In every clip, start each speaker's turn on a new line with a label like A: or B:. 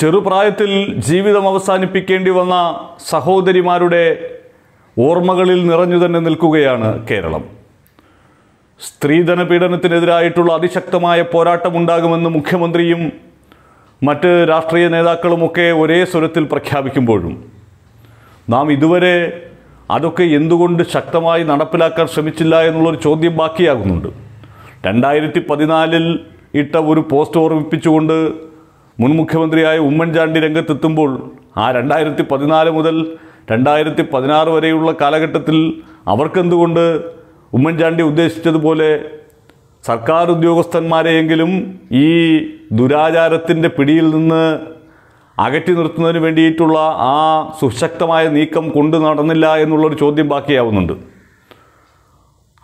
A: ചെറുപ്രായത്തിൽ ജീവിതം അവസാനിപ്പിക്കേണ്ടി വന്ന സഹോദരിമാരുടെ ഓർമ്മകളിൽ നിറഞ്ഞു തന്നെ നിൽക്കുകയാണ് കേരളം സ്ത്രീധന പീഡനത്തിനെതിരായിട്ടുള്ള അതിശക്തമായ പോരാട്ടമുണ്ടാകുമെന്ന് മുഖ്യമന്ത്രിയും മറ്റ് രാഷ്ട്രീയ നേതാക്കളുമൊക്കെ ഒരേ സ്വരത്തിൽ പ്രഖ്യാപിക്കുമ്പോഴും നാം ഇതുവരെ അതൊക്കെ എന്തുകൊണ്ട് ശക്തമായി നടപ്പിലാക്കാൻ ശ്രമിച്ചില്ല എന്നുള്ളൊരു ചോദ്യം ബാക്കിയാകുന്നുണ്ട് രണ്ടായിരത്തി പതിനാലിൽ ഇട്ട ഒരു പോസ്റ്റ് ഓർമ്മിപ്പിച്ചുകൊണ്ട് മുൻ മുഖ്യമന്ത്രിയായ ഉമ്മൻചാണ്ടി രംഗത്തെത്തുമ്പോൾ ആ രണ്ടായിരത്തി പതിനാല് മുതൽ രണ്ടായിരത്തി പതിനാറ് വരെയുള്ള കാലഘട്ടത്തിൽ അവർക്കെന്തുകൊണ്ട് ഉമ്മൻചാണ്ടി ഉദ്ദേശിച്ചതുപോലെ സർക്കാർ ഉദ്യോഗസ്ഥന്മാരെയെങ്കിലും ഈ ദുരാചാരത്തിൻ്റെ പിടിയിൽ നിന്ന് അകറ്റി നിർത്തുന്നതിന് വേണ്ടിയിട്ടുള്ള ആ സുശക്തമായ നീക്കം കൊണ്ടു നടന്നില്ല എന്നുള്ളൊരു ചോദ്യം ബാക്കിയാവുന്നുണ്ട്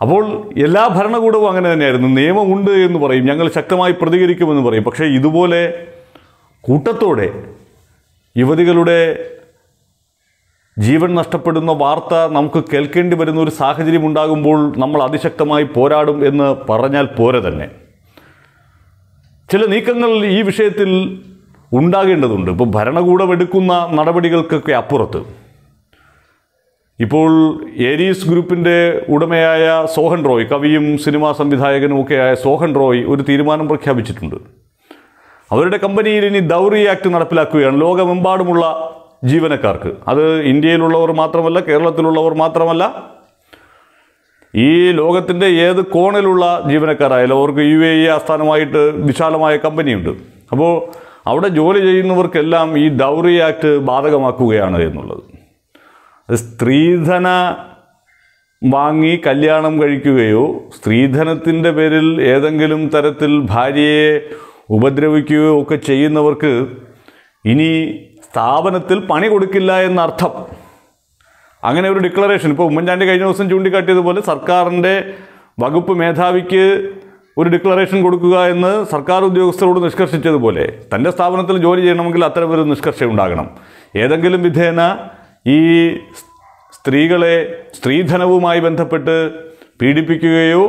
A: അപ്പോൾ എല്ലാ ഭരണകൂടവും അങ്ങനെ തന്നെയായിരുന്നു നിയമമുണ്ട് എന്ന് പറയും ഞങ്ങൾ ശക്തമായി പ്രതികരിക്കുമെന്ന് പറയും പക്ഷേ ഇതുപോലെ കൂട്ടത്തോടെ യുവതികളുടെ ജീവൻ നഷ്ടപ്പെടുന്ന വാർത്ത നമുക്ക് കേൾക്കേണ്ടി വരുന്ന ഒരു സാഹചര്യം ഉണ്ടാകുമ്പോൾ നമ്മൾ അതിശക്തമായി പോരാടും എന്ന് പറഞ്ഞാൽ പോരെ തന്നെ ചില നീക്കങ്ങൾ ഈ വിഷയത്തിൽ ഉണ്ടാകേണ്ടതുണ്ട് ഇപ്പോൾ ഭരണകൂടം എടുക്കുന്ന നടപടികൾക്കൊക്കെ അപ്പുറത്ത് ഇപ്പോൾ ഏരീസ് ഗ്രൂപ്പിൻ്റെ ഉടമയായ സോഹൻ റോയ് കവിയും സിനിമാ സംവിധായകനുമൊക്കെയായ സോഹൻ റോയ് ഒരു തീരുമാനം പ്രഖ്യാപിച്ചിട്ടുണ്ട് അവരുടെ കമ്പനിയിൽ ഇനി ദൗറി ആക്ട് നടപ്പിലാക്കുകയാണ് ലോകമെമ്പാടുമുള്ള ജീവനക്കാർക്ക് അത് ഇന്ത്യയിലുള്ളവർ മാത്രമല്ല കേരളത്തിലുള്ളവർ മാത്രമല്ല ഈ ലോകത്തിൻ്റെ ഏത് കോണിലുള്ള ജീവനക്കാരായാലും അവർക്ക് യു എ ഇ ആസ്ഥാനമായിട്ട് വിശാലമായ കമ്പനിയുണ്ട് അപ്പോൾ അവിടെ ജോലി ചെയ്യുന്നവർക്കെല്ലാം ഈ ദൗറി ആക്ട് ബാധകമാക്കുകയാണ് എന്നുള്ളത് സ്ത്രീധന വാങ്ങി കല്യാണം കഴിക്കുകയോ സ്ത്രീധനത്തിൻ്റെ പേരിൽ ഏതെങ്കിലും തരത്തിൽ ഭാര്യയെ ഉപദ്രവിക്കുകയോ ഒക്കെ ചെയ്യുന്നവർക്ക് ഇനി സ്ഥാപനത്തിൽ പണി കൊടുക്കില്ല എന്നർത്ഥം അങ്ങനെ ഒരു ഡിക്ലറേഷൻ ഇപ്പോൾ ഉമ്മൻചാണ്ടി കഴിഞ്ഞ ദിവസം ചൂണ്ടിക്കാട്ടിയതുപോലെ സർക്കാരിൻ്റെ വകുപ്പ് മേധാവിക്ക് ഒരു ഡിക്ലറേഷൻ കൊടുക്കുക എന്ന് സർക്കാർ ഉദ്യോഗസ്ഥരോട് നിഷ്കർഷിച്ചതുപോലെ തൻ്റെ സ്ഥാപനത്തിൽ ജോലി ചെയ്യണമെങ്കിൽ ഒരു നിഷ്കർഷ ഉണ്ടാകണം ഏതെങ്കിലും വിധേന ഈ സ്ത്രീകളെ സ്ത്രീധനവുമായി ബന്ധപ്പെട്ട് പീഡിപ്പിക്കുകയോ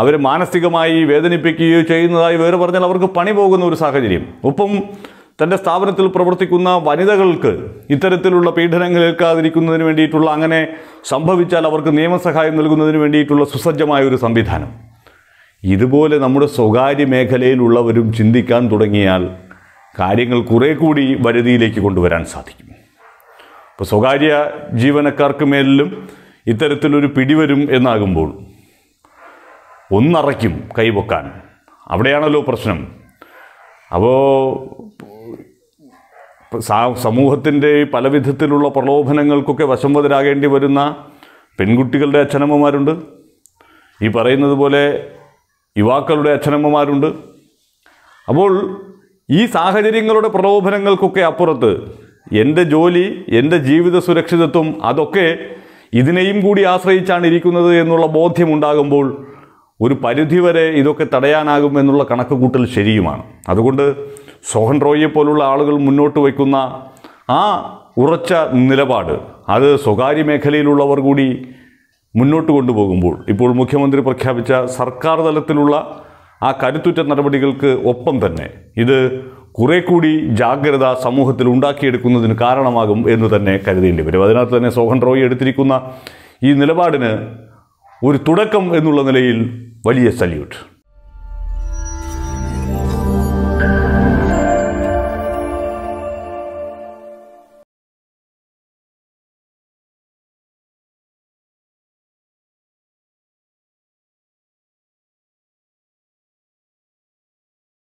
A: അവർ മാനസികമായി വേദനിപ്പിക്കുകയോ ചെയ്യുന്നതായി വേറെ പറഞ്ഞാൽ അവർക്ക് പണി പോകുന്ന ഒരു സാഹചര്യം ഒപ്പം തൻ്റെ സ്ഥാപനത്തിൽ പ്രവർത്തിക്കുന്ന വനിതകൾക്ക് ഇത്തരത്തിലുള്ള പീഡനങ്ങൾ ഏൽക്കാതിരിക്കുന്നതിന് വേണ്ടിയിട്ടുള്ള അങ്ങനെ സംഭവിച്ചാൽ അവർക്ക് നിയമസഹായം നൽകുന്നതിന് വേണ്ടിയിട്ടുള്ള സുസജ്ജമായ ഒരു സംവിധാനം ഇതുപോലെ നമ്മുടെ സ്വകാര്യ മേഖലയിലുള്ളവരും ചിന്തിക്കാൻ തുടങ്ങിയാൽ കാര്യങ്ങൾ കുറേ കൂടി വരുതിയിലേക്ക് കൊണ്ടുവരാൻ സാധിക്കും ഇപ്പോൾ സ്വകാര്യ ജീവനക്കാർക്ക് മേലിലും ഇത്തരത്തിലൊരു പിടിവരും എന്നാകുമ്പോൾ ഒന്നറയ്ക്കും കൈപൊക്കാൻ അവിടെയാണല്ലോ പ്രശ്നം അപ്പോൾ സമൂഹത്തിൻ്റെ പലവിധത്തിലുള്ള പ്രലോഭനങ്ങൾക്കൊക്കെ വശംവതരാകേണ്ടി വരുന്ന പെൺകുട്ടികളുടെ അച്ഛനമ്മമാരുണ്ട് ഈ പറയുന്നത് പോലെ യുവാക്കളുടെ അച്ഛനമ്മമാരുണ്ട് അപ്പോൾ ഈ സാഹചര്യങ്ങളുടെ പ്രലോഭനങ്ങൾക്കൊക്കെ അപ്പുറത്ത് എൻ്റെ ജോലി എൻ്റെ ജീവിത സുരക്ഷിതത്വം അതൊക്കെ ഇതിനെയും കൂടി ആശ്രയിച്ചാണ് ഇരിക്കുന്നത് എന്നുള്ള ബോധ്യമുണ്ടാകുമ്പോൾ ഒരു പരിധിവരെ ഇതൊക്കെ തടയാനാകും എന്നുള്ള കണക്കുകൂട്ടൽ ശരിയുമാണ് അതുകൊണ്ട് സോഹൻ റോയിയെ പോലുള്ള ആളുകൾ മുന്നോട്ട് വയ്ക്കുന്ന ആ ഉറച്ച നിലപാട് അത് സ്വകാര്യ മേഖലയിലുള്ളവർ കൂടി മുന്നോട്ട് കൊണ്ടുപോകുമ്പോൾ ഇപ്പോൾ മുഖ്യമന്ത്രി പ്രഖ്യാപിച്ച സർക്കാർ തലത്തിലുള്ള ആ കരുത്തുറ്റ നടപടികൾക്ക് ഒപ്പം തന്നെ ഇത് കുറേ കൂടി ജാഗ്രത സമൂഹത്തിൽ ഉണ്ടാക്കിയെടുക്കുന്നതിന് കാരണമാകും എന്ന് തന്നെ കരുതേണ്ടി വരും അതിനകത്ത് തന്നെ സോഹൻ റോയി എടുത്തിരിക്കുന്ന ഈ നിലപാടിന് ഒരു തുടക്കം എന്നുള്ള നിലയിൽ വലിയ സല്യൂട്ട്